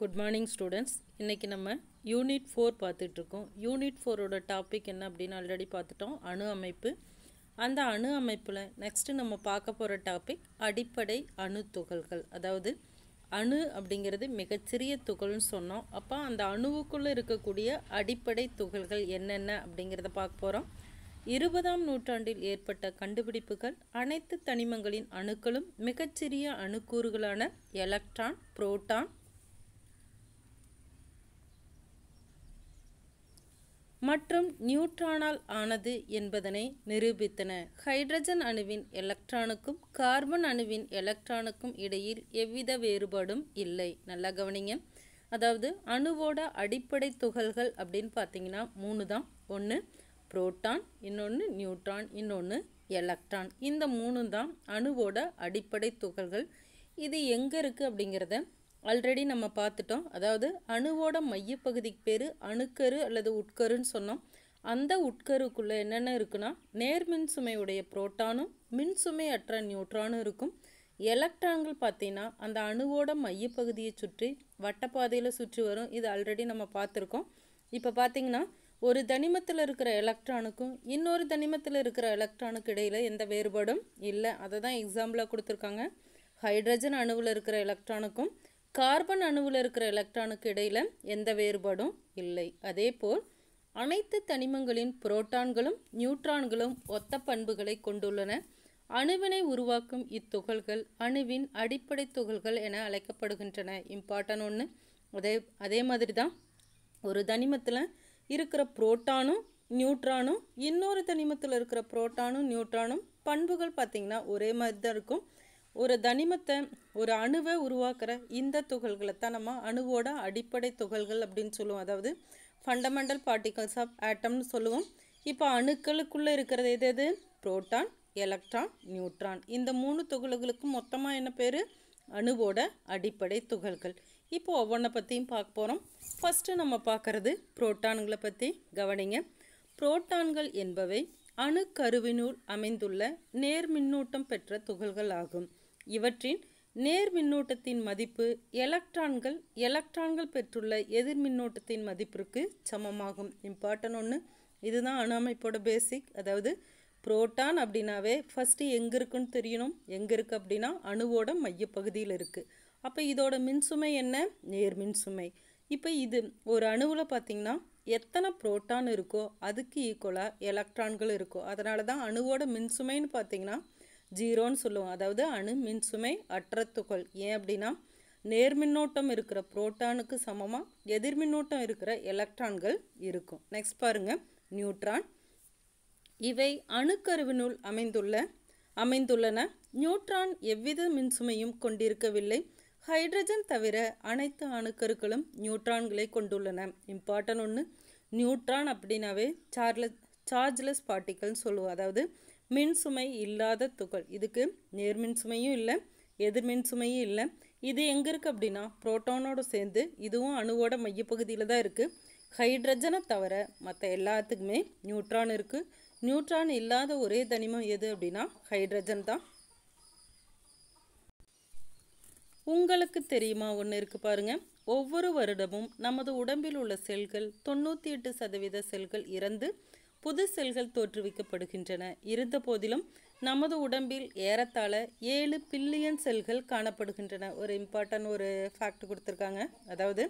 good morning students இன்றைக்கி நம்ம unit four பார்த்துட்ருக்கோம் யூனிட் ஃபோரோட டாபிக் என்ன அப்படின்னு ஆல்ரெடி பார்த்துட்டோம் அணு அமைப்பு அந்த அணு அமைப்பில் நெக்ஸ்ட்டு நம்ம பார்க்க போகிற டாபிக் அடிப்படை அணு துகள்கள் அதாவது அணு அப்படிங்கிறது மிகச்சிறிய துகள்னு சொன்னோம் அப்போ அந்த அணுவுக்குள்ளே இருக்கக்கூடிய அடிப்படை துகள்கள் என்னென்ன அப்படிங்கிறத பார்க்க போகிறோம் இருபதாம் நூற்றாண்டில் ஏற்பட்ட கண்டுபிடிப்புகள் அனைத்து தனிமங்களின் அணுக்களும் மிகச்சிறிய அணுக்கூறுகளான எலக்ட்ரான் புரோட்டான் மற்றும் நியூட்ரானால் ஆனது என்பதனை நிரூபித்தன ஹைட்ரஜன் அணுவின் எலக்ட்ரானுக்கும் கார்பன் அணுவின் எலக்ட்ரானுக்கும் இடையில் எவ்வித வேறுபாடும் இல்லை நல்லா கவனிங்க அதாவது அணுவோட அடிப்படை துகள்கள் அப்படின்னு பார்த்தீங்கன்னா மூணு தான் ஒன்று புரோட்டான் இன்னொன்று நியூட்ரான் இன்னொன்று எலக்ட்ரான் இந்த மூணு தான் அணுவோட அடிப்படை துகள்கள் இது எங்கே இருக்குது அப்படிங்கிறத ஆல்ரெடி நம்ம பார்த்துட்டோம் அதாவது அணுவோட மையப்பகுதிக்கு பேர் அணுக்கரு அல்லது உட்கருன்னு சொன்னோம் அந்த உட்கருக்குள்ளே என்னென்ன இருக்குன்னா நேர்மின் சுமையுடைய புரோட்டானும் மின் சுமை அற்ற நியூட்ரானும் இருக்கும் எலக்ட்ரான்கள் பார்த்தீங்கன்னா அந்த அணுவோட மையப்பகுதியை சுற்றி வட்டப்பாதையில் சுற்றி வரும் இது ஆல்ரெடி நம்ம பார்த்துருக்கோம் இப்போ பார்த்தீங்கன்னா ஒரு தனிமத்தில் இருக்கிற எலக்ட்ரானுக்கும் இன்னொரு தனிமத்தில் இருக்கிற எலக்ட்ரானுக்கு இடையில் எந்த வேறுபாடும் இல்லை அதை தான் எக்ஸாம்பிளாக கொடுத்துருக்காங்க ஹைட்ரஜன் அணுவில் இருக்கிற எலக்ட்ரானுக்கும் கார்பன் அணுவில் இருக்கிற எலக்ட்ரானுக்கு இடையில் எந்த வேறுபாடும் இல்லை அதே போல் அனைத்து தனிமங்களின் புரோட்டான்களும் நியூட்ரான்களும் ஒத்த பண்புகளை கொண்டுள்ளன அணுவினை உருவாக்கும் இத்துகள்கள் அணுவின் அடிப்படை துகள்கள் என அழைக்கப்படுகின்றன இம்பார்ட்டன் ஒன்று அதே அதே மாதிரி தான் ஒரு தனிமத்தில் இருக்கிற புரோட்டானும் நியூட்ரானும் இன்னொரு தனிமத்தில் இருக்கிற புரோட்டானும் நியூட்ரானும் பண்புகள் பார்த்திங்கன்னா ஒரே மாதிரி தான் இருக்கும் ஒரு தனிமத்தை ஒரு அணுவை உருவாக்குற இந்த துகள்களை தான் நம்ம அணுவோட அடிப்படை துகள்கள் அப்படின்னு சொல்லுவோம் அதாவது ஃபண்டமெண்டல் பார்ட்டிகல்ஸ் ஆஃப் ஆட்டம்னு சொல்லுவோம் இப்போ அணுக்களுக்குள்ளே இருக்கிறது எது எது புரோட்டான் எலக்ட்ரான் நியூட்ரான் இந்த மூணு துகள்களுக்கு மொத்தமாக என்ன பேர் அணுவோட அடிப்படை துகள்கள் இப்போ ஒவ்வொன்றை பற்றியும் பார்க்க போகிறோம் ஃபஸ்ட்டு நம்ம பார்க்குறது புரோட்டான்களை பற்றி கவனிங்க புரோட்டான்கள் என்பவை அணுக்கருவினுள் அமைந்துள்ள நேர்மின்னூட்டம் பெற்ற துகள்கள் ஆகும் இவற்றின் நேர் மின்னோட்டத்தின் மதிப்பு எலக்ட்ரான்கள் எலக்ட்ரான்கள் பெற்றுள்ள எதிர் மின்னோட்டத்தின் மதிப்பிற்கு சமமாகும் இம்பார்ட்டன் ஒன்று இதுதான் அணு பேசிக் அதாவது புரோட்டான் அப்படின்னாவே ஃபஸ்ட்டு எங்கே இருக்குன்னு தெரியணும் எங்கே இருக்குது அப்படின்னா அணுவோட மையப்பகுதியில் இருக்குது அப்போ இதோட மின்சுமை என்ன நேர் மின்சுமை இப்போ இது ஒரு அணுவில் பார்த்திங்கன்னா எத்தனை புரோட்டான் இருக்கோ அதுக்கு ஈக்குவலாக எலக்ட்ரான்கள் இருக்கோ அதனால தான் அணுவோட மின்சுமைன்னு பார்த்திங்கன்னா ஜீரோன்னு சொல்லுவோம் அதாவது அணு மின்சுமை அற்ற துகள் ஏன் அப்படின்னா நேர்மின்னோட்டம் இருக்கிற புரோட்டானுக்கு சமமாக எதிர்மின்னோட்டம் இருக்கிற எலக்ட்ரான்கள் இருக்கும் நெக்ஸ்ட் பாருங்கள் நியூட்ரான் இவை அணுக்கருவினுள் அமைந்துள்ள அமைந்துள்ளன நியூட்ரான் எவ்வித மின்சுமையும் கொண்டிருக்கவில்லை ஹைட்ரஜன் தவிர அனைத்து அணுக்கருக்களும் நியூட்ரான்களை கொண்டுள்ளன இம்பார்ட்டன் ஒன்று நியூட்ரான் அப்படின்னாவே சார்ல சார்ஜ்லெஸ் பார்ட்டிக்கல்னு சொல்லுவோம் அதாவது மின்சுமை இல்லாத துகள் இதுக்கு நேர்மின் சுமையும் இல்லை எதிர்மின் சுமையும் இல்லை இது எங்கே இருக்குது அப்படின்னா புரோட்டானோடு சேர்ந்து இதுவும் அணுவோட மையப்பகுதியில் தான் இருக்குது ஹைட்ரஜனை தவிர மற்ற எல்லாத்துக்குமே நியூட்ரான் இருக்குது நியூட்ரான் இல்லாத ஒரே தனிமம் எது அப்படின்னா ஹைட்ரஜன் தான் உங்களுக்கு தெரியுமா ஒன்று இருக்குது பாருங்கள் ஒவ்வொரு வருடமும் நமது உடம்பில் உள்ள செல்கள் தொண்ணூற்றி எட்டு சதவீத செல்கள் இறந்து புது செல்கள் தோற்றுவிக்கப்படுகின்றன இருந்தபோதிலும் நமது உடம்பில் ஏறத்தாழ ஏழு பில்லியன் செல்கள் காணப்படுகின்றன ஒரு இம்பார்ட்டன்ட் ஒரு ஃபேக்ட் கொடுத்துருக்காங்க அதாவது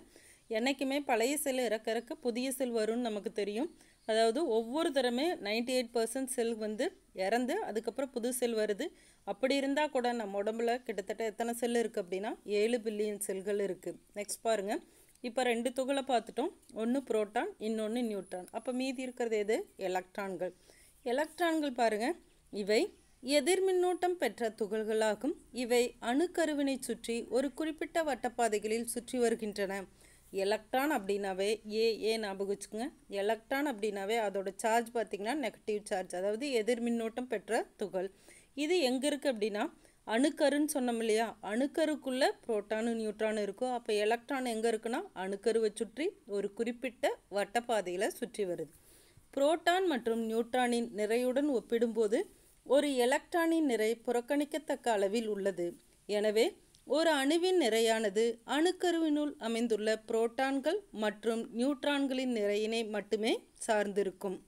என்றைக்குமே பழைய செல் இறக்க இறக்க புதிய செல் வரும்னு நமக்கு தெரியும் அதாவது ஒவ்வொரு தரமே நைன்டி எயிட் பர்சன்ட் செல் வந்து இறந்து அதுக்கப்புறம் புது செல் வருது அப்படி இருந்தால் கூட நம்ம உடம்புல கிட்டத்தட்ட எத்தனை செல் இருக்குது அப்படின்னா ஏழு பில்லியன் செல்கள் இருக்குது நெக்ஸ்ட் பாருங்கள் இப்போ ரெண்டு துகளை பார்த்துட்டோம் ஒன்று புரோட்டான் இன்னொன்று நியூட்ரான் அப்போ மீதி இருக்கிறது எது எலக்ட்ரான்கள் எலக்ட்ரான்கள் பாருங்கள் இவை எதிர்மின்னூட்டம் பெற்ற துகள்களாகும் இவை அணுக்கருவினை சுற்றி ஒரு குறிப்பிட்ட வட்டப்பாதைகளில் சுற்றி வருகின்றன எலக்ட்ரான் அப்படின்னாவே ஏ ஏ ஞாபகம் வச்சுக்கோங்க எலக்ட்ரான் அப்படின்னாவே அதோட சார்ஜ் பார்த்திங்கன்னா நெகட்டிவ் சார்ஜ் அதாவது எதிர்மின்னூட்டம் பெற்ற துகள் இது எங்கே இருக்குது அப்படின்னா அணுக்கருன்னு சொன்னோம் இல்லையா அணுக்கருக்குள்ளே புரோட்டானு நியூட்ரானு இருக்கும் அப்போ எலக்ட்ரான் எங்கே இருக்குன்னா அணுக்கருவை சுற்றி ஒரு குறிப்பிட்ட வட்டப்பாதையில் சுற்றி வருது புரோட்டான் மற்றும் நியூட்ரானின் நிறையுடன் ஒப்பிடும்போது ஒரு எலக்ட்ரானின் நிறை புறக்கணிக்கத்தக்க அளவில் உள்ளது எனவே ஒரு அணுவின் நிறையானது அணுக்கருவினுள் அமைந்துள்ள புரோட்டான்கள் மற்றும் நியூட்ரான்களின் நிறையினை மட்டுமே சார்ந்திருக்கும்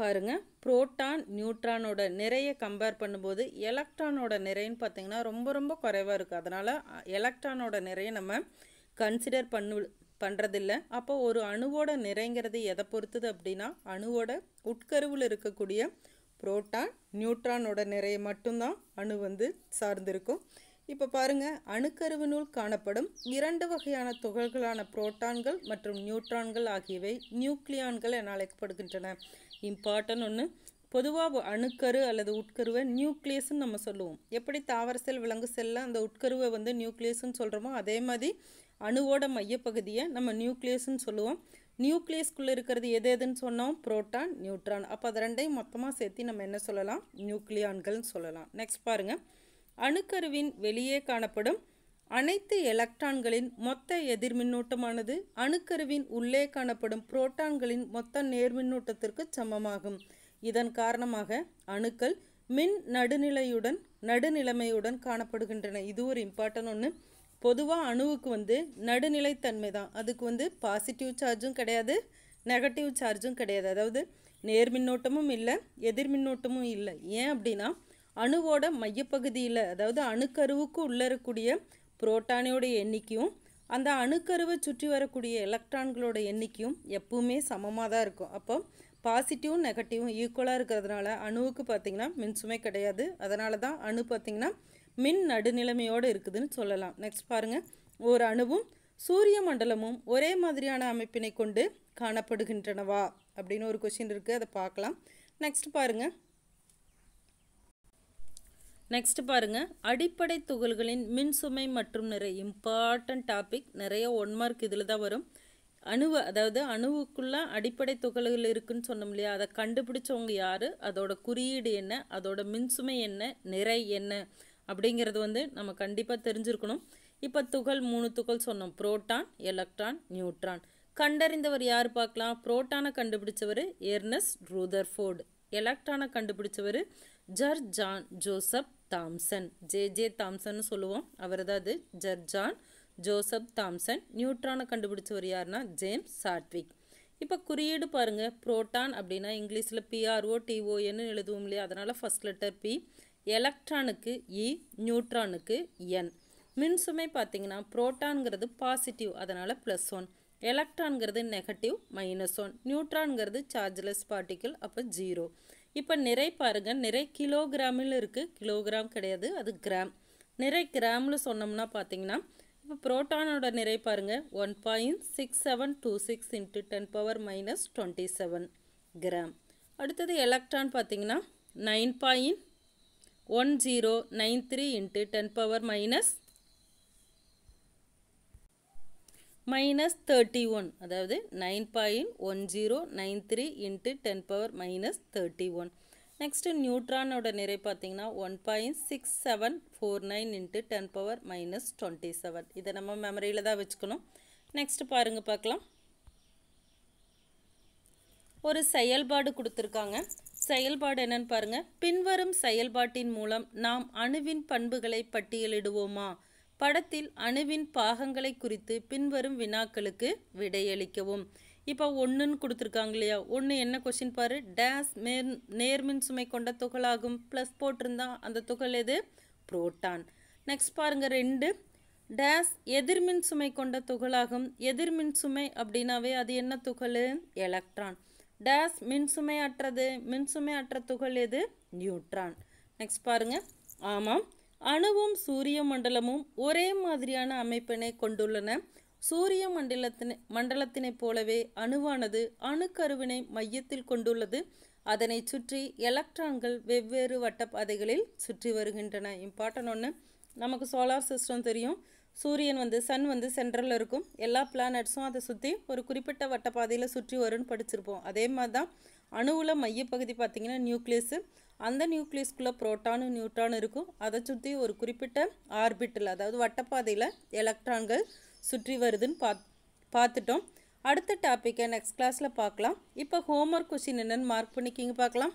பாருங்கள் புரோட்டான் நியூட்ரானோட நிறைய கம்பேர் பண்ணும்போது எலக்ட்ரானோட நிறைன்னு பார்த்திங்கன்னா ரொம்ப ரொம்ப குறைவாக இருக்குது அதனால் எலக்ட்ரானோட நிறைய நம்ம கன்சிடர் பண்ணு பண்ணுறதில்ல அப்போ ஒரு அணுவோட நிறைங்கிறது எதை பொறுத்துது அப்படின்னா அணுவோட உட்கருவில் இருக்கக்கூடிய புரோட்டான் நியூட்ரானோட நிறைய மட்டும்தான் அணு வந்து சார்ந்திருக்கும் இப்போ அணுக்கருவு அணுக்கருவினுள் காணப்படும் இரண்டு வகையான துகள்களான புரோட்டான்கள் மற்றும் நியூட்ரான்கள் ஆகியவை நியூக்ளியான்கள் என அழைக்கப்படுகின்றன இம்பார்ட்டன் ஒன்று பொதுவாக அணுக்கரு அல்லது உட்கருவை நியூக்ளியஸ்ன்னு நம்ம சொல்லுவோம் எப்படி தாவர செல் விலங்கு செல்ல அந்த உட்கருவை வந்து நியூக்ளியஸ்ன்னு சொல்கிறோமோ அதே மாதிரி அணுவோட மையப்பகுதியை நம்ம நியூக்ளியஸ்ன்னு சொல்லுவோம் நியூக்ளியஸ்குள்ளே இருக்கிறது எது எதுன்னு சொன்னோம் புரோட்டான் நியூட்ரான் அப்போ அது ரெண்டையும் மொத்தமாக சேர்த்து நம்ம என்ன சொல்லலாம் நியூக்ளியான்கள்னு சொல்லலாம் நெக்ஸ்ட் பாருங்கள் அணுக்கருவின் வெளியே காணப்படும் அனைத்து எலக்ட்ரான்களின் மொத்த எதிர்மின்னூட்டமானது அணுக்கருவின் உள்ளே காணப்படும் புரோட்டான்களின் மொத்த நேர்மின்னூட்டத்திற்கு சமமாகும் இதன் காரணமாக அணுக்கள் மின் நடுநிலையுடன் நடுநிலைமையுடன் காணப்படுகின்றன இது ஒரு இம்பார்ட்டன் ஒன்று பொதுவாக அணுவுக்கு வந்து நடுநிலைத்தன்மை தான் அதுக்கு வந்து பாசிட்டிவ் சார்ஜும் கிடையாது நெகட்டிவ் சார்ஜும் கிடையாது அதாவது நேர்மின்னோட்டமும் இல்லை எதிர்மின்னோட்டமும் இல்லை ஏன் அப்படின்னா அணுவோட மையப்பகுதியில் அதாவது அணுக்கருவுக்கு உள்ளே இருக்கக்கூடிய புரோட்டானியோட எண்ணிக்கையும் அந்த அணுக்கருவை சுற்றி வரக்கூடிய எலக்ட்ரான்களோட எண்ணிக்கையும் எப்பவுமே சமமாக தான் இருக்கும் அப்போ பாசிட்டிவும் நெகட்டிவும் ஈக்குவலாக இருக்கிறதுனால அணுவுக்கு பார்த்திங்கன்னா மின்சுமை கிடையாது அதனால தான் அணு பார்த்திங்கன்னா மின் நடுநிலைமையோடு இருக்குதுன்னு சொல்லலாம் நெக்ஸ்ட் பாருங்கள் ஒரு அணுவும் சூரிய மண்டலமும் ஒரே மாதிரியான அமைப்பினை கொண்டு காணப்படுகின்றனவா அப்படின்னு ஒரு கொஷின் இருக்குது அதை பார்க்கலாம் நெக்ஸ்ட் பாருங்கள் நெக்ஸ்ட் பாருங்கள் அடிப்படை துகள்களின் மின்சுமை மற்றும் நிறைய இம்பார்ட்டன்ட் டாபிக் நிறைய ஒன் மார்க் இதில் தான் வரும் அணு அதாவது அணுவுக்குள்ளே அடிப்படை துகள்கள் இருக்குன்னு சொன்னோம் இல்லையா அதை கண்டுபிடிச்சவங்க யார் அதோட குறியீடு என்ன அதோட மின்சுமை என்ன நிறை என்ன அப்படிங்கிறது வந்து நம்ம கண்டிப்பாக தெரிஞ்சிருக்கணும் இப்போ துகள் மூணு துகள் சொன்னோம் புரோட்டான் எலக்ட்ரான் நியூட்ரான் கண்டறிந்தவர் யார் பார்க்கலாம் புரோட்டானை கண்டுபிடிச்சவர் எர்னஸ் ரூதர்ஃபோர்டு எலக்ட்ரானை கண்டுபிடிச்சவர் ஜர் John Joseph Thomson J J Thomson சொல்லுவோம் அவர் அது ஜர்ஜான் ஜோசப் தாம்சன் நியூட்ரானை கண்டுபிடிச்சவர் யாருன்னா ஜேம்ஸ் சாட்விக் இப்போ குறியீடு பாருங்கள் புரோட்டான் அப்படின்னா இங்கிலீஷில் பிஆர்ஓ டிஓஎன்னு எழுதுவோம் இல்லையா அதனால் ஃபஸ்ட் லெட்டர் பி எலக்ட்ரானுக்கு இ e, நியூட்ரானுக்கு என் மின்சுமை பார்த்தீங்கன்னா புரோட்டான்ங்கிறது பாசிட்டிவ் அதனால் ப்ளஸ் ஒன் எலக்ட்ரான்கிறது நெகட்டிவ் மைனஸ் ஒன் நியூட்ரான்கிறது சார்ஜ்லெஸ் பார்ட்டிக்கிள் அப்போ ஜீரோ இப்போ நிறை பாருங்கள் நிறை கிலோகிராமில் இருக்குது கிலோகிராம் கிடையாது அது கிராம் நிறை கிராமில் சொன்னோம்னா பார்த்தீங்கன்னா இப்போ ப்ரோட்டானோட நிறை பாருங்கள் one point six seven two six into ten power minus twenty seven gram அடுத்தது எலக்ட்ரான் பார்த்தீங்கன்னா nine point one zero nine three into ten power minus minus thirty one அதாவது nine point one zero nine three into ten power minus thirty one next நியூட்ரானோட நிறை பார்த்திங்கன்னா ஒன் point six செவன் ஃபோர் நைன் இன்ட்டு டென் பவர் மைனஸ் டுவெண்ட்டி செவன் இதை நம்ம மெமரியில் தான் வச்சுக்கணும் நெக்ஸ்ட்டு பாருங்கள் பார்க்கலாம் ஒரு செயல்பாடு கொடுத்துருக்காங்க செயல்பாடு என்னென்னு பாருங்கள் பின்வரும் செயல்பாட்டின் மூலம் நாம் அணுவின் பண்புகளை பட்டியலிடுவோமா படத்தில் அணுவின் பாகங்களை குறித்து பின்வரும் வினாக்களுக்கு விடையளிக்கவும் இப்போ ஒன்றுன்னு கொடுத்துருக்காங்க இல்லையா ஒன்று என்ன கொஷின் பாரு டேஸ் மேர் நேர்மின் சுமை கொண்ட துகளாகும் ப்ளஸ் போட்டிருந்தா அந்த துகள் எது புரோட்டான் நெக்ஸ்ட் பாருங்கள் ரெண்டு டேஸ் எதிர்மின் சுமை கொண்ட துகளாகும் எதிர்மின் சுமை அப்படின்னாவே அது என்ன துகள் எலக்ட்ரான் டேஸ் மின்சுமை அற்றது மின்சுமை அற்ற துகள் எது நியூட்ரான் நெக்ஸ்ட் பாருங்கள் ஆமாம் அணுவும் சூரிய மண்டலமும் ஒரே மாதிரியான அமைப்பினை கொண்டுள்ளன சூரிய மண்டலத்தினை மண்டலத்தினைப் போலவே அணுவானது அணுக்கருவினை மையத்தில் கொண்டுள்ளது அதனை சுற்றி எலக்ட்ரான்கள் வெவ்வேறு வட்டப்பாதைகளில் சுற்றி வருகின்றன இம்பார்ட்டன் ஒன்று நமக்கு சோலார் சிஸ்டம் தெரியும் சூரியன் வந்து சன் வந்து சென்ட்ரலில் இருக்கும் எல்லா பிளானட்ஸும் அதை சுற்றி ஒரு குறிப்பிட்ட வட்டப்பாதையில் சுற்றி வரும்னு படிச்சிருப்போம் அதே மாதிரி தான் அணுவில் மையப்பகுதி பார்த்திங்கன்னா நியூக்ளியஸு அந்த நியூக்ளியஸ்குள்ளே ப்ரோட்டானும் நியூட்ரானும் இருக்கும் அதை சுற்றி ஒரு குறிப்பிட்ட ஆர்பிட்டில் அதாவது வட்டப்பாதையில் எலக்ட்ரான்கள் சுற்றி வருதுன்னு பா பார்த்துட்டோம் அடுத்த டாப்பிக்கை நெக்ஸ்ட் கிளாஸில் பார்க்கலாம் இப்போ ஹோம்ஒர்க் கொஷின் என்னென்னு மார்க் பண்ணிக்கிங்க பார்க்கலாம்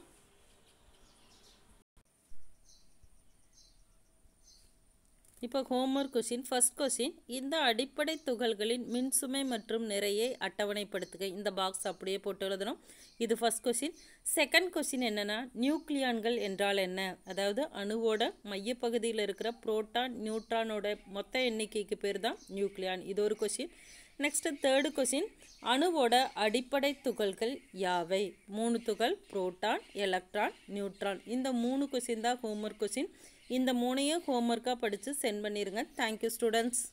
இப்போ ஹோம்ஒர்க் கொஷின் ஃபஸ்ட் கொஷின் இந்த அடிப்படை துகள்களின் மின்சுமை மற்றும் நிறையை அட்டவணைப்படுத்துக இந்த பாக்ஸ் அப்படியே போட்டு எழுதணும் இது ஃபஸ்ட் கொஷின் செகண்ட் கொஷின் என்னென்னா நியூக்ளியான்கள் என்றால் என்ன அதாவது அணுவோட மையப்பகுதியில் இருக்கிற புரோட்டான் நியூட்ரானோட மொத்த எண்ணிக்கைக்கு பேர் தான் நியூக்ளியான் இது ஒரு கொஷின் நெக்ஸ்ட்டு தேர்டு கொஷின் அணுவோட அடிப்படை துகள்கள் யாவை மூணு துகள் புரோட்டான் எலக்ட்ரான் நியூட்ரான் இந்த மூணு கொஷின் தான் ஹோம்ஒர்க் கொஷின் இந்த மூணையும் ஹோம்ஒர்க்காக படித்து சென்ட் பண்ணிடுங்க தேங்க்யூ ஸ்டூடெண்ட்ஸ்